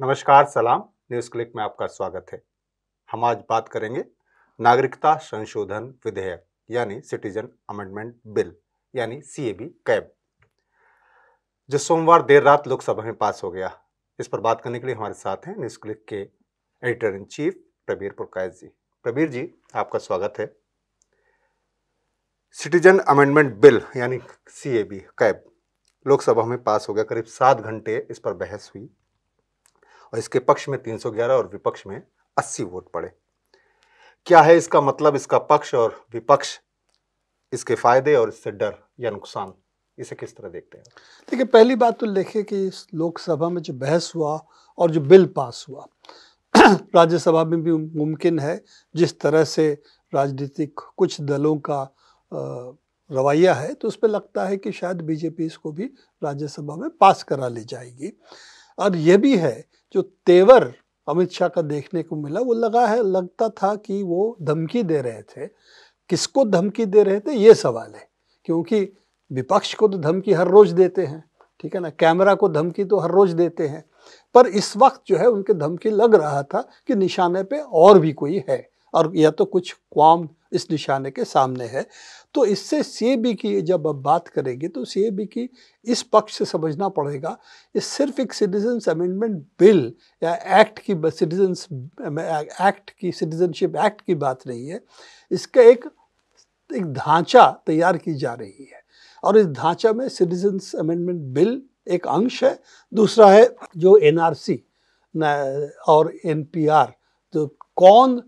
नमस्कार सलाम news click में आपका स्वागत है हम आज बात करेंगे नागरिकता संशोधन विधेयक यानी सिटीजन अमेंडमेंट बिल यानी बी कैब जो सोमवार देर रात लोकसभा में पास हो गया इस पर बात करने के लिए हमारे साथ हैं न्यूज क्लिक के editor in chief Prabir Prakash ji Prabir ji आपका स्वागत है सिटीजन अमेंडमेंट बिल यानी बी कैब लोकसभा में पास हो गया करीब सात घंटे इस पर बहस हुई और इसके पक्ष में 311 और विपक्ष में 80 वोट पड़े क्या है इसका मतलब इसका पक्ष और विपक्ष इसके फायदे और इससे डर या नुकसान इसे किस तरह देखते हैं देखिए पहली बात तो लिखे कि इस लोकसभा में जो बहस हुआ और जो बिल पास हुआ राज्यसभा में भी मुमकिन है जिस तरह से राजनीतिक कुछ दलों का रवैया है तो उस पर लगता है कि शायद बीजेपी इसको भी राज्यसभा में पास करा ली जाएगी और यह भी है जो तेवर अमित शाह का देखने को मिला वो लगा है लगता था कि वो धमकी दे रहे थे किसको धमकी दे रहे थे ये सवाल है क्योंकि विपक्ष को तो धमकी हर रोज देते हैं ठीक है ना कैमरा को धमकी तो हर रोज देते हैं पर इस वक्त जो है उनके धमकी लग रहा था कि निशाने पे और भी कोई है और या तो कुछ क्वाम इस निशाने के सामने है तो इससे सीएबी की जब अब बात करेंगे तो सीएबी की इस पक्ष से समझना पड़ेगा ये सिर्फ एक सिटीजन्स अमेंडमेंट बिल या एक्ट की सिटीजन्स एक्ट की सिटीजनशिप एक्ट की बात नहीं है इसका एक एक ढांचा तैयार की जा रही है और इस ढांचा में सिटीजन्स अमेंडमेंट बिल एक अंश है दूसरा है जो एनआरसी और एनपीआर जो कौन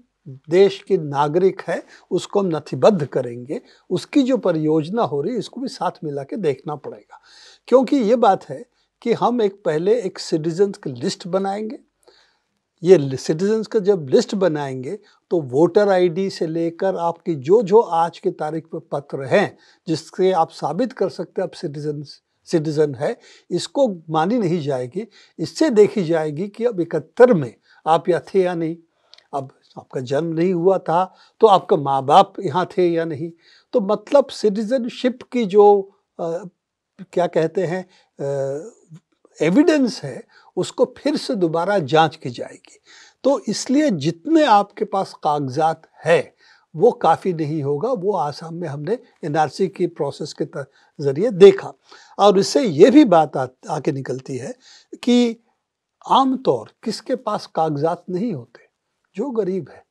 देश के नागरिक है उसको हम नथिबद्ध करेंगे उसकी जो परियोजना हो रही है इसको भी साथ मिला के देखना पड़ेगा क्योंकि ये बात है कि हम एक पहले एक सिटीजन्स की लिस्ट बनाएंगे ये सिटीजन्स का जब लिस्ट बनाएंगे तो वोटर आईडी से लेकर आपकी जो जो आज की तारीख पर पत्र हैं जिससे आप साबित कर सकते हैं आप सिटीजन सिटीजन है इसको मानी नहीं जाएगी इससे देखी जाएगी कि अब इकहत्तर में आप या थे या नहीं आपका जन्म नहीं हुआ था तो आपका माँ बाप यहाँ थे या नहीं तो मतलब सिटीजनशिप की जो आ, क्या कहते हैं एविडेंस है उसको फिर से दोबारा जांच की जाएगी तो इसलिए जितने आपके पास कागजात है वो काफ़ी नहीं होगा वो आसाम में हमने एनआरसी की प्रोसेस के ज़रिए देखा और इससे ये भी बात आ, आके निकलती है कि आमतौर किसके पास कागजात नहीं होते जो गरीब है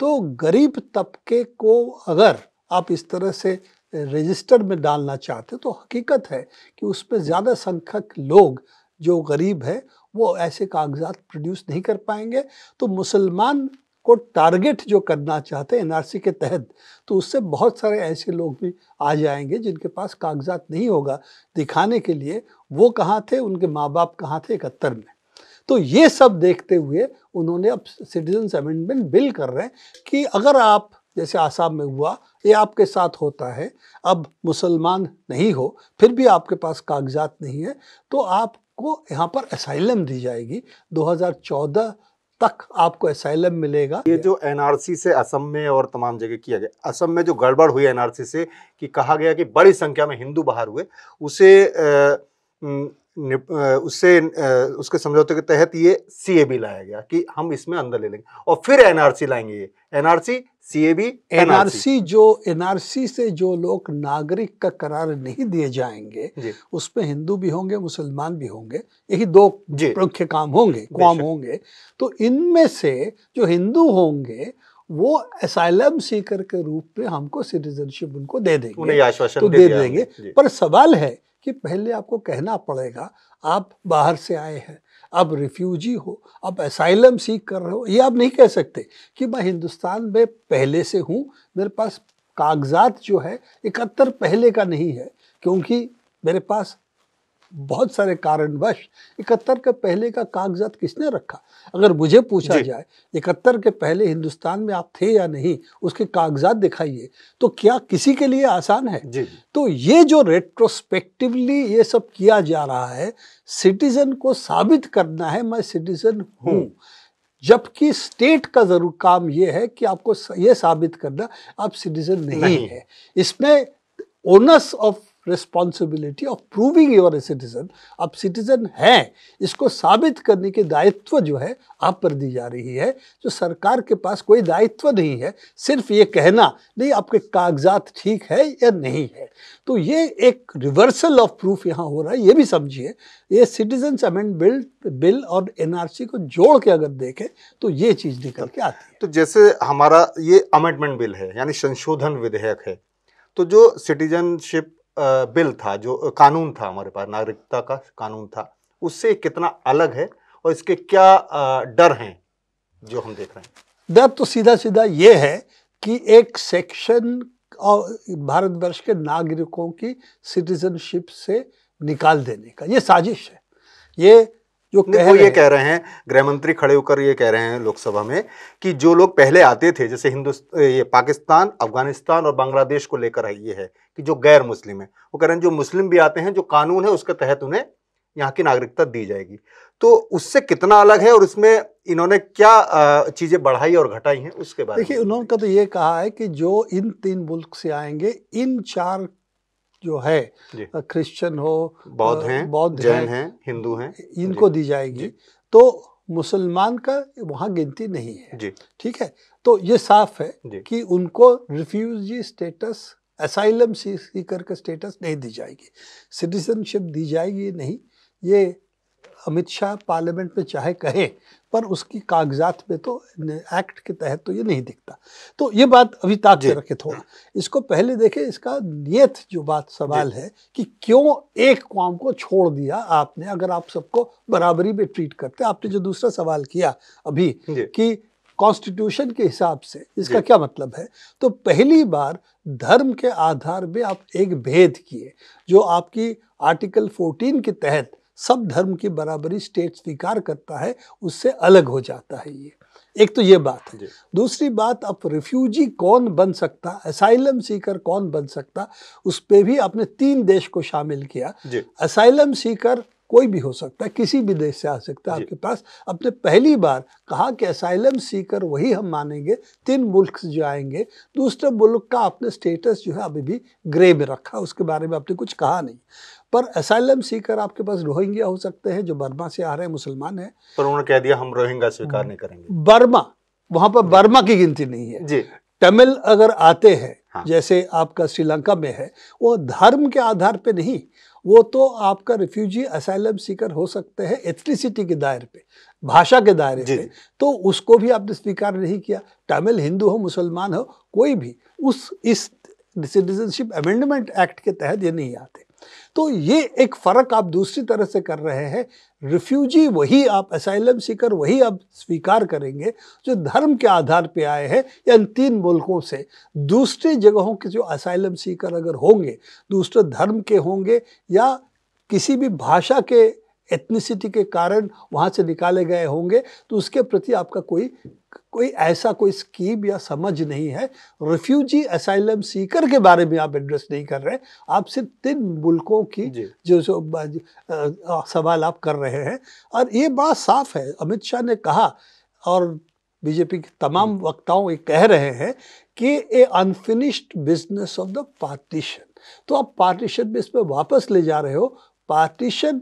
तो गरीब तबके को अगर आप इस तरह से रजिस्टर में डालना चाहते तो हकीकत है कि उसमें ज़्यादा संख्यक लोग जो गरीब है वो ऐसे कागजात प्रोड्यूस नहीं कर पाएंगे तो मुसलमान को टारगेट जो करना चाहते हैं एनआरसी के तहत तो उससे बहुत सारे ऐसे लोग भी आ जाएंगे जिनके पास कागजात नहीं होगा दिखाने के लिए वो कहाँ थे उनके माँ बाप कहाँ थे इकहत्तर में तो ये सब देखते हुए उन्होंने अब सिटीजन्स अमेंडमेंट बिल कर रहे हैं कि अगर आप जैसे आसाम में हुआ ये आपके साथ होता है अब मुसलमान नहीं हो फिर भी आपके पास कागजात नहीं है तो आपको यहाँ पर असाइलम दी जाएगी 2014 तक आपको असाइलम मिलेगा ये जो एनआरसी से असम में और तमाम जगह किया गया असम में जो गड़बड़ हुई एनआरसी से कि कहा गया कि बड़ी संख्या में हिंदू बाहर हुए उसे आ, उससे उसके समझौते के तहत ये सी ए बी लाया गया कि हम इसमें अंदर ले लेंगे और फिर एनआरसी लाएंगे ये NRC C A B NRC जो एनआरसी से जो लोग नागरिक का करार नहीं दिए जाएंगे उसमें हिंदू भी होंगे मुसलमान भी होंगे यही दो मुख्य काम होंगे कौम होंगे तो इनमें से जो हिंदू होंगे वो असाइलम सीकर के रूप में हमको सिटीजनशिप उनको दे देंगे उन्हें आश्वासन तो दे, दे देंगे पर सवाल है कि पहले आपको कहना पड़ेगा आप बाहर से आए हैं आप रिफ्यूजी हो आप असाइलम सीख कर रहे हो ये आप नहीं कह सकते कि मैं हिंदुस्तान में पहले से हूँ मेरे पास कागजात जो है इकहत्तर पहले का नहीं है क्योंकि मेरे पास बहुत सारे कारणवश इकहत्तर के पहले का कागजात किसने रखा अगर मुझे पूछा जाए इकहत्तर के पहले हिंदुस्तान में आप थे या नहीं उसके कागजात दिखाइए तो क्या किसी के लिए आसान है तो ये जो रेट्रोस्पेक्टिवली ये सब किया जा रहा है सिटीजन को साबित करना है मैं सिटीजन हूँ हम्म। जबकि स्टेट का जरूर काम ये है कि आपको यह साबित करना आप सिटीजन नहीं, नहीं है इसमें onus of responsibility of proving you're a citizen आप सिटीजन हैं इसको साबित करने के दायित्व जो है आप पर दी जा रही है जो सरकार के पास कोई दायित्व नहीं है सिर्फ ये कहना नहीं आपके कागजात ठीक है या नहीं है तो ये एक रिवर्सल ऑफ प्रूफ यहाँ हो रहा है ये भी समझिए ये सिटीजन्स अमेंड बिल बिल और एनआरसी को जोड़ के अगर देखें तो ये चीज़ निकल के आती है तो जैसे हमारा ये अमेंडमेंट बिल है यानी संशोधन विधेयक है तो जो सिटीजनशिप बिल था जो कानून था हमारे पास नागरिकता का कानून था उससे कितना अलग है और इसके क्या डर हैं जो हम देख रहे हैं डर तो सीधा सीधा ये है कि एक सेक्शन और भारतवर्ष के नागरिकों की सिटीजनशिप से निकाल देने का ये साजिश है ये जो कह वो ये कह रहे हैं गृह मंत्री खड़े होकर ये कह रहे हैं लोकसभा में कि जो लोग पहले आते थे जैसे ये पाकिस्तान अफगानिस्तान और बांग्लादेश को लेकर ये है कि जो गैर मुस्लिम है वो कह रहे हैं जो मुस्लिम भी आते हैं जो कानून है उसके तहत उन्हें यहाँ की नागरिकता दी जाएगी तो उससे कितना अलग है और इसमें इन्होंने क्या चीज़ें बढ़ाई और घटाई हैं उसके बारे में देखिए उन्होंने तो ये कहा है कि जो इन तीन मुल्क से आएंगे इन चार जो है क्रिश्चियन हो बौद्ध हैं बौद्ध जैन हैं हिंदू हैं इनको दी जाएगी तो मुसलमान का वहाँ गिनती नहीं है ठीक है तो ये साफ है कि उनको रिफ्यूजी स्टेटस असाइलम सीकर का स्टेटस नहीं दी जाएगी सिटीजनशिप दी जाएगी नहीं ये अमित शाह पार्लियामेंट में चाहे कहे पर उसकी कागजात में तो एक्ट के तहत तो ये नहीं दिखता तो ये बात अभी ताक से रखे थोड़ा इसको पहले देखें इसका नियत जो बात सवाल है कि क्यों एक कौम को छोड़ दिया आपने अगर आप सबको बराबरी में ट्रीट करते आपने जो दूसरा सवाल किया अभी कि कॉन्स्टिट्यूशन के हिसाब से इसका क्या मतलब है तो पहली बार धर्म के आधार में आप एक भेद किए जो आपकी आर्टिकल 14 के तहत सब धर्म की बराबरी स्टेट स्वीकार करता है उससे अलग हो जाता है ये एक तो ये बात है दूसरी बात अब रिफ्यूजी कौन बन सकता असाइलम सीकर कौन बन सकता उस पर भी आपने तीन देश को शामिल किया असाइलम सीकर कोई भी हो सकता है किसी भी देश से आ सकता है आपके पास आपने पहली बार कहा कि असाइलम सीकर वही हम मानेंगे तीन मुल्क जो आएंगे दूसरे मुल्क का आपने स्टेटस जो है अभी भी ग्रे में रखा उसके बारे में आपने कुछ कहा नहीं पर असाइलम सीकर आपके पास रोहिंग्या हो सकते हैं जो बर्मा से आ रहे हैं मुसलमान हैं पर उन्होंने कह दिया हम रोहिंग्या स्वीकार नहीं करेंगे बर्मा वहां पर बर्मा की गिनती नहीं है जी तमिल अगर आते हैं हाँ। जैसे आपका श्रीलंका में है वो धर्म के आधार पे नहीं वो तो आपका रिफ्यूजी असाइलम सीकर हो सकते हैं एथनिसिटी के दायरे पे भाषा के दायरे पे तो उसको भी आपने स्वीकार नहीं किया तमिल हिंदू हो मुसलमान हो कोई भी उस इस सिटीजनशिप अमेंडमेंट एक्ट के तहत ये नहीं आते तो ये एक फ़र्क आप दूसरी तरह से कर रहे हैं रिफ्यूजी वही आप असाइलम सीकर वही आप स्वीकार करेंगे जो धर्म के आधार पे आए हैं या इन तीन मुल्कों से दूसरी जगहों के जो असाइलम सीकर अगर होंगे दूसरे धर्म के होंगे या किसी भी भाषा के एथनिसिटी के कारण वहाँ से निकाले गए होंगे तो उसके प्रति आपका कोई कोई ऐसा कोई स्कीम या समझ नहीं है रिफ्यूजी असाइलम सीकर के बारे में आप एड्रेस नहीं कर रहे आप सिर्फ तीन मुल्कों की जो, जो सवाल आप कर रहे हैं और ये बड़ा साफ है अमित शाह ने कहा और बीजेपी के तमाम वक्ताओं ये कह रहे हैं कि a unfinished business of the partition तो आप पार्टीशन में इसमें वापस ले जा रहे हो पार्टीशन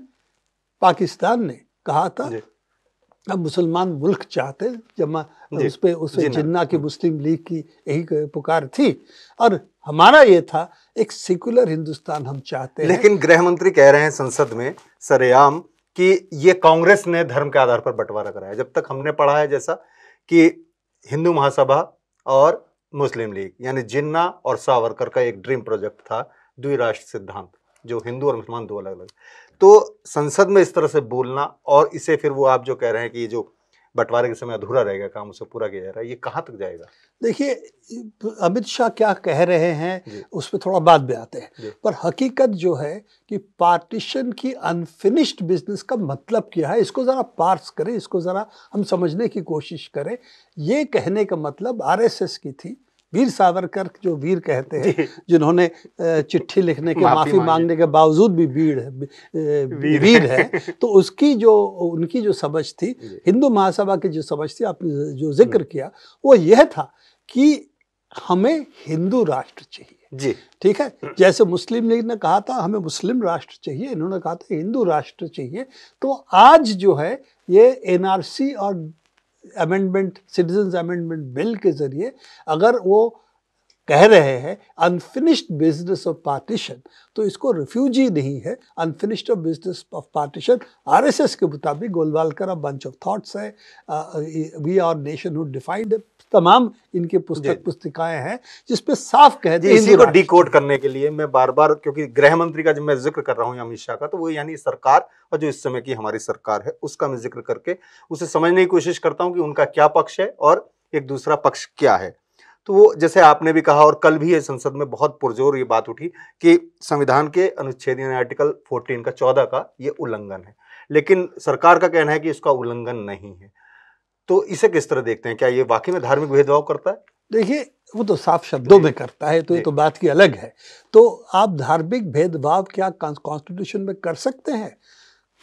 पाकिस्तान ने कहा था अब मुसलमान मुल्क चाहते जमा उस पर उस जिन्ना की हम्म। मुस्लिम लीग की यही पुकार थी और हमारा ये था एक सेकुलर हिंदुस्तान हम चाहते लेकिन गृह मंत्री कह रहे हैं संसद में सरेआम कि ये कांग्रेस ने धर्म के आधार पर बंटवारा कराया जब तक हमने पढ़ा है जैसा कि हिंदू महासभा और मुस्लिम लीग यानी जिन्ना और सावरकर का एक ड्रीम प्रोजेक्ट था द्विराष्ट्र सिद्धांत जो हिंदू और मुसलमान दो अलग अलग तो संसद में इस तरह से बोलना और इसे फिर वो आप जो कह रहे हैं कि ये जो बंटवारे के समय अधूरा रहेगा काम उसे पूरा किया जा रहा है ये कहाँ तक जाएगा देखिए अमित शाह क्या कह रहे हैं उस पर थोड़ा बात भी आते हैं पर हकीकत जो है कि पार्टीशन की अनफिनिश्ड बिजनेस का मतलब क्या है इसको ज़रा पार्स करें इसको ज़रा हम समझने की कोशिश करें ये कहने का मतलब आरएसएस की थी वीर सावरकर जो वीर कहते हैं जिन्होंने चिट्ठी लिखने के माफ़ी मांगने के बावजूद भी वीर है वीर है तो उसकी जो उनकी जो समझ थी हिंदू महासभा की जो समझ थी आपने जो जिक्र हम्म। किया वो यह था कि हमें हिंदू राष्ट्र चाहिए जी ठीक है जैसे मुस्लिम लीग ने कहा था हमें मुस्लिम राष्ट्र चाहिए इन्होंने कहा था हिंदू राष्ट्र चाहिए तो आज जो है ये एनआरसी और अमेंडमेंट सिटीजन अमेंडमेंट बिल के ज़रिए अगर वो कह रहे हैं अनफिनिश्ड बिजनेस ऑफ पार्टीशन तो इसको रिफ्यूजी नहीं है unfinished of business of partition RSS के मुताबिक Golwalkar a bunch of thoughts है we our nationhood defined तमाम इनके पुस्तक पुस्तिकाएं हैं जिसपे साफ कह दिया इसी को डिकोड करने के लिए मैं बार बार क्योंकि गृह मंत्री का जब मैं जिक्र कर रहा हूँ अमित शाह का तो वो यानी सरकार और जो इस समय की हमारी सरकार है उसका मैं जिक्र करके उसे समझने की कोशिश करता हूँ कि उनका क्या पक्ष है और एक दूसरा पक्ष क्या है तो वो जैसे आपने भी कहा और कल भी ये संसद में बहुत पुरजोर ये बात उठी कि संविधान के अनुच्छेद आर्टिकल 14 का 14 का ये उल्लंघन है लेकिन सरकार का कहना है कि इसका उल्लंघन नहीं है तो इसे किस तरह देखते हैं क्या ये वाकई में धार्मिक भेदभाव करता है देखिए वो तो साफ शब्दों में करता है तो ये तो बात की अलग है तो आप धार्मिक भेदभाव क्या कॉन्स्टिट्यूशन में कर सकते हैं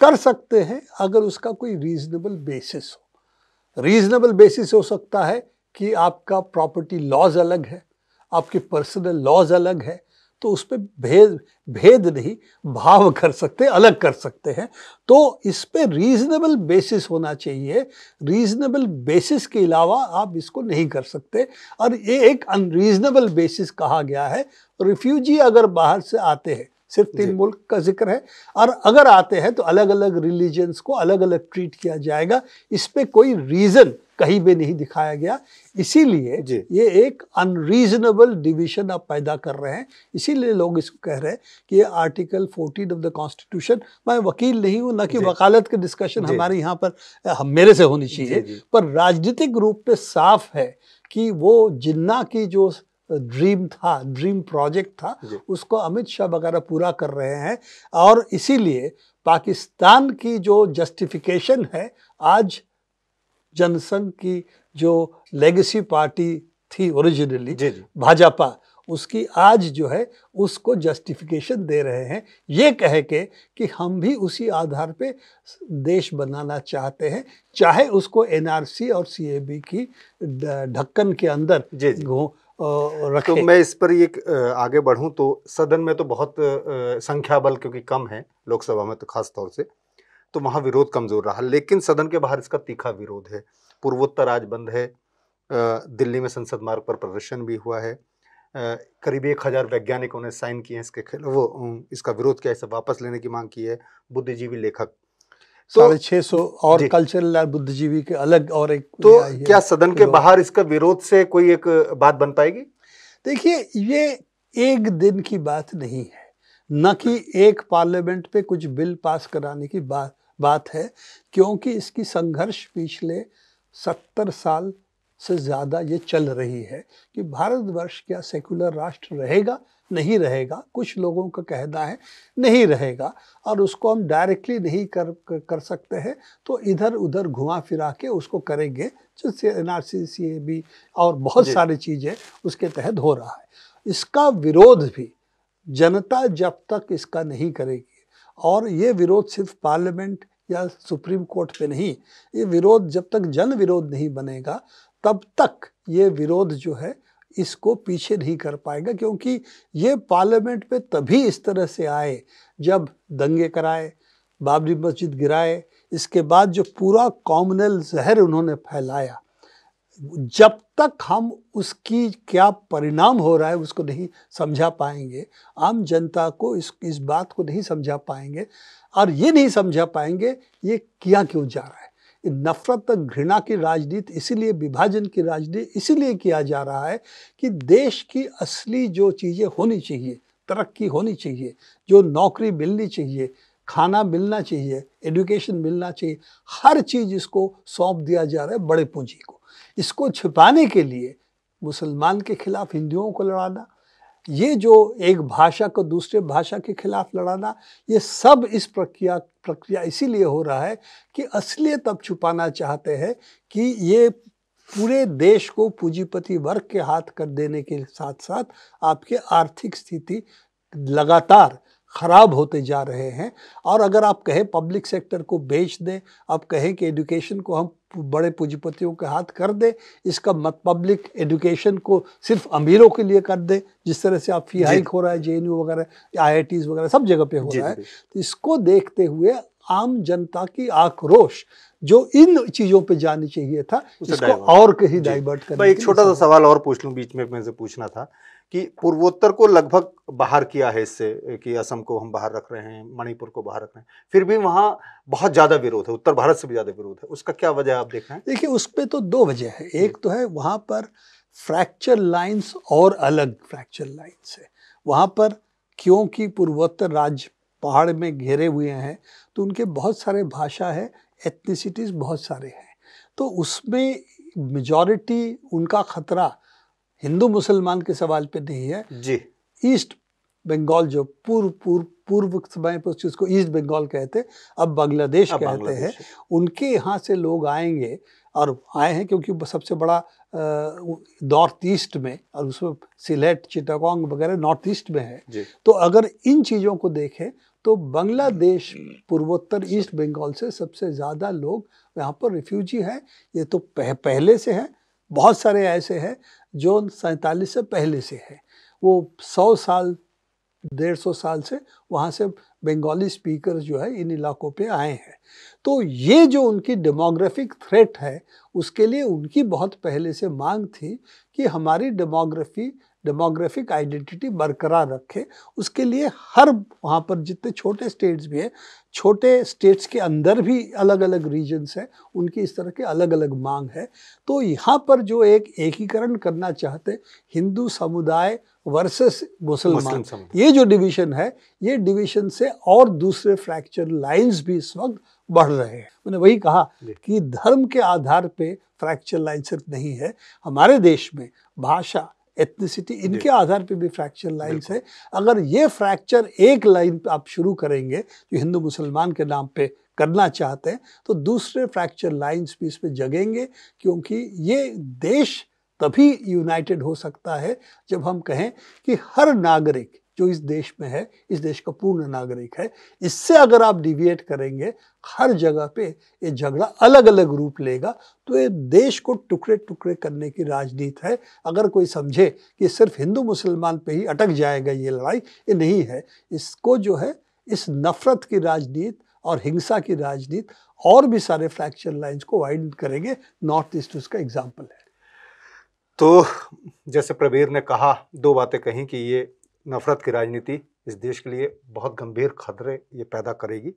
कर सकते हैं अगर उसका कोई रीजनेबल बेसिस हो रीजनेबल बेसिस हो सकता है कि आपका प्रॉपर्टी लॉज अलग है आपके पर्सनल लॉज अलग है तो उस पर भेद भेद नहीं भाव कर सकते अलग कर सकते हैं तो इस पर रीजनेबल बेसिस होना चाहिए रीजनेबल बेसिस के अलावा आप इसको नहीं कर सकते और ये एक अनरीजनेबल बेसिस कहा गया है रिफ्यूजी अगर बाहर से आते हैं सिर्फ तीन मुल्क का जिक्र है और अगर आते हैं तो अलग अलग रिलीजन्स को अलग अलग ट्रीट किया जाएगा इस पर कोई रीज़न कहीं भी नहीं दिखाया गया इसीलिए ये एक अनरीजनेबल डिवीजन आप पैदा कर रहे हैं इसीलिए लोग इसको कह रहे हैं कि ये आर्टिकल 14 ऑफ द कॉन्स्टिट्यूशन मैं वकील नहीं हूँ ना कि वकालत के डिस्कशन हमारे यहाँ पर मेरे से होनी चाहिए पर राजनीतिक रूप में साफ है कि वो जिन्ना की जो ड्रीम था ड्रीम प्रोजेक्ट था उसको अमित शाह वगैरह पूरा कर रहे हैं और इसीलिए पाकिस्तान की जो जस्टिफिकेशन है आज जनसंघ की जो लेगेसी पार्टी थी ओरिजिनली भाजपा उसकी आज जो है उसको जस्टिफिकेशन दे रहे हैं ये कह के कि हम भी उसी आधार पे देश बनाना चाहते हैं चाहे उसको एनआरसी और सीएबी की ढक्कन के अंदर रखें तो मैं इस पर ये आगे बढ़ूं तो सदन में तो बहुत संख्या बल क्योंकि कम है लोकसभा में तो खास तौर से तो वहाँ विरोध कमज़ोर रहा लेकिन सदन के बाहर इसका तीखा विरोध है पूर्वोत्तर आज बंद है दिल्ली में संसद मार्ग पर प्रदर्शन भी हुआ है करीब एक हज़ार वैज्ञानिकों ने साइन किए हैं इसके खिलाफ वो इसका विरोध किया इसे वापस लेने की मांग की है बुद्धिजीवी लेखक तो छः सौ और कल्चरल बुद्धिजीवी के अलग और एक तो क्या सदन के बाहर इसका विरोध से कोई एक बात बन पाएगी देखिए ये एक दिन की बात नहीं है न कि एक पार्लियामेंट पे कुछ बिल पास कराने की बात बात है क्योंकि इसकी संघर्ष पिछले सत्तर साल से ज़्यादा ये चल रही है कि भारतवर्ष क्या सेकुलर राष्ट्र रहेगा नहीं रहेगा कुछ लोगों का कहना है नहीं रहेगा और उसको हम डायरेक्टली नहीं कर कर सकते हैं तो इधर उधर घुमा फिरा के उसको करेंगे जिससे एन आर सी सी ए भी और बहुत सारी चीज़ें उसके तहत हो रहा है इसका विरोध भी जनता जब तक इसका नहीं करेगी और ये विरोध सिर्फ पार्लियामेंट या सुप्रीम कोर्ट पे नहीं ये विरोध जब तक जन विरोध नहीं बनेगा तब तक ये विरोध जो है इसको पीछे नहीं कर पाएगा क्योंकि ये पार्लियामेंट पे तभी इस तरह से आए जब दंगे कराए बाबरी मस्जिद गिराए इसके बाद जो पूरा कॉमनल जहर उन्होंने फैलाया जब तक हम उसकी क्या परिणाम हो रहा है उसको नहीं समझा पाएंगे आम जनता को इस इस बात को नहीं समझा पाएंगे और ये नहीं समझा पाएंगे ये किया क्यों जा रहा है नफ़रत घृणा की राजनीति इसीलिए विभाजन की राजनीति इसीलिए किया जा रहा है कि देश की असली जो चीज़ें होनी चाहिए तरक्की होनी चाहिए जो नौकरी मिलनी चाहिए खाना मिलना चाहिए एडुकेशन मिलना चाहिए हर चीज़ इसको सौंप दिया जा रहा है बड़े पूंजी को इसको छिपाने के लिए मुसलमान के खिलाफ हिंदुओं को लड़ाना ये जो एक भाषा को दूसरे भाषा के खिलाफ लड़ाना ये सब इस प्रक्रिया प्रक्रिया इसीलिए हो रहा है कि असलियत अब छुपाना चाहते हैं कि ये पूरे देश को पूंजीपति वर्ग के हाथ कर देने के साथ साथ आपके आर्थिक स्थिति लगातार ख़राब होते जा रहे हैं और अगर आप कहें पब्लिक सेक्टर को बेच दें आप कहें कि एजुकेशन को हम बड़े पूंजीपतियों के हाथ कर दें इसका मत पब्लिक एजुकेशन को सिर्फ अमीरों के लिए कर दें जिस तरह से आप फी हाइक हो रहा है जे वगैरह आई वगैरह सब जगह पे हो रहा है तो इसको देखते हुए आम जनता की आक्रोश जो इन चीजों पे जानी चाहिए था इसको और कहीं डाइवर्ट कर एक छोटा सा सवाल और पूछ लूँ बीच में मैं से पूछना था कि पूर्वोत्तर को लगभग बाहर किया है इससे कि असम को हम बाहर रख रहे हैं मणिपुर को बाहर रख रहे हैं फिर भी वहाँ बहुत ज़्यादा विरोध है उत्तर भारत से भी ज़्यादा विरोध है उसका क्या वजह आप देख रहे हैं देखिए उस पर तो दो वजह है एक तो है वहाँ पर फ्रैक्चर लाइंस और अलग फ्रैक्चर लाइंस है वहाँ पर क्योंकि पूर्वोत्तर राज्य पहाड़ में घेरे हुए हैं तो उनके बहुत सारे भाषा है एथनिसिटीज़ बहुत सारे हैं तो उसमें मेजॉरिटी उनका ख़तरा हिंदू मुसलमान के सवाल पे नहीं है जी ईस्ट बंगाल जो पूर्व पूर्व पूर्व समय पर उस को ईस्ट बंगाल कहते अब बांग्लादेश कहते हैं उनके यहाँ से लोग आएंगे और आए हैं क्योंकि सबसे बड़ा नॉर्थ ईस्ट में और उसमें सिलेट चिटागोंग वगैरह नॉर्थ ईस्ट में है तो अगर इन चीज़ों को देखें तो बांग्लादेश पूर्वोत्तर ईस्ट बंगाल से सबसे ज़्यादा लोग यहाँ पर रिफ्यूजी हैं ये तो पह, पहले से हैं बहुत सारे ऐसे हैं जो सैतालीस से पहले से है वो सौ साल डेढ़ सौ साल से वहाँ से बंगाली स्पीकर जो है इन इलाकों पे आए हैं तो ये जो उनकी डेमोग्राफिक थ्रेट है उसके लिए उनकी बहुत पहले से मांग थी कि हमारी डेमोग्राफी डेमोग्राफिक आइडेंटिटी बरकरार रखे उसके लिए हर वहाँ पर जितने छोटे स्टेट्स भी हैं छोटे स्टेट्स के अंदर भी अलग अलग रीजन्स हैं उनकी इस तरह के अलग अलग मांग है तो यहाँ पर जो एक एकीकरण करना चाहते हिंदू समुदाय वर्सेस मुसलमान ये जो डिवीजन है ये डिवीजन से और दूसरे फ्रैक्चर लाइंस भी इस वक्त बढ़ रहे हैं मैंने वही कहा कि धर्म के आधार पे फ्रैक्चर लाइन सिर्फ नहीं है हमारे देश में भाषा एथनिसिटी इनके आधार पे भी फ्रैक्चर लाइंस है अगर ये फ्रैक्चर एक लाइन पे आप शुरू करेंगे जो तो हिंदू मुसलमान के नाम पे करना चाहते हैं तो दूसरे फ्रैक्चर लाइंस भी इस पर जगेंगे क्योंकि ये देश तभी यूनाइटेड हो सकता है जब हम कहें कि हर नागरिक जो इस देश में है इस देश का पूर्ण नागरिक है इससे अगर आप डिविएट करेंगे हर जगह पे ये झगड़ा अलग अलग रूप लेगा तो ये देश को टुकड़े टुकड़े करने की राजनीति है अगर कोई समझे कि सिर्फ हिंदू मुसलमान पे ही अटक जाएगा ये लड़ाई ये नहीं है इसको जो है इस नफरत की राजनीति और हिंसा की राजनीति और भी सारे फ्रैक्चर लाइन्स को वाइड करेंगे नॉर्थ ईस्ट उसका एग्जाम्पल है तो जैसे प्रवीर ने कहा दो बातें कही कि ये नफरत की राजनीति इस देश के लिए बहुत गंभीर खतरे ये पैदा करेगी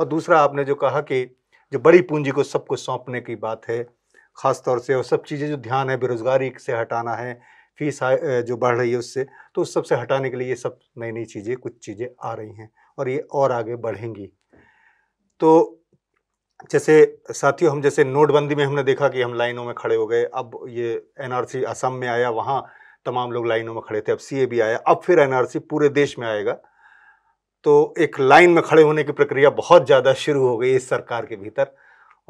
और दूसरा आपने जो कहा कि जो बड़ी पूंजी को सबको सौंपने की बात है ख़ास तौर से और सब चीज़ें जो ध्यान है बेरोज़गारी से हटाना है फीस जो बढ़ रही है उससे तो उस सबसे हटाने के लिए ये सब नई नई चीज़ें कुछ चीज़ें आ रही हैं और ये और आगे बढ़ेंगी तो जैसे साथियों हम जैसे नोटबंदी में हमने देखा कि हम लाइनों में खड़े हो गए अब ये एनआरसी असम में आया वहाँ तमाम लोग लाइनों में खड़े थे अब सी भी आया अब फिर एनआरसी पूरे देश में आएगा तो एक लाइन में खड़े होने की प्रक्रिया बहुत ज़्यादा शुरू हो गई इस सरकार के भीतर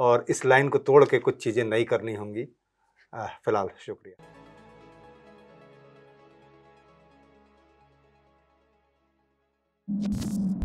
और इस लाइन को तोड़ के कुछ चीज़ें नई करनी होंगी फिलहाल शुक्रिया Thank you.